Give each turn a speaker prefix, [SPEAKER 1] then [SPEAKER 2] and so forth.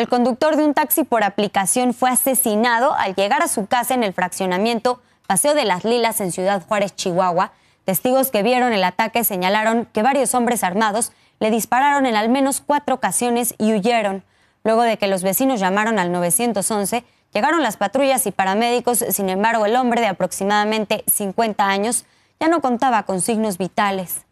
[SPEAKER 1] El conductor de un taxi por aplicación fue asesinado al llegar a su casa en el fraccionamiento Paseo de las Lilas en Ciudad Juárez, Chihuahua. Testigos que vieron el ataque señalaron que varios hombres armados le dispararon en al menos cuatro ocasiones y huyeron. Luego de que los vecinos llamaron al 911, llegaron las patrullas y paramédicos, sin embargo el hombre de aproximadamente 50 años ya no contaba con signos vitales.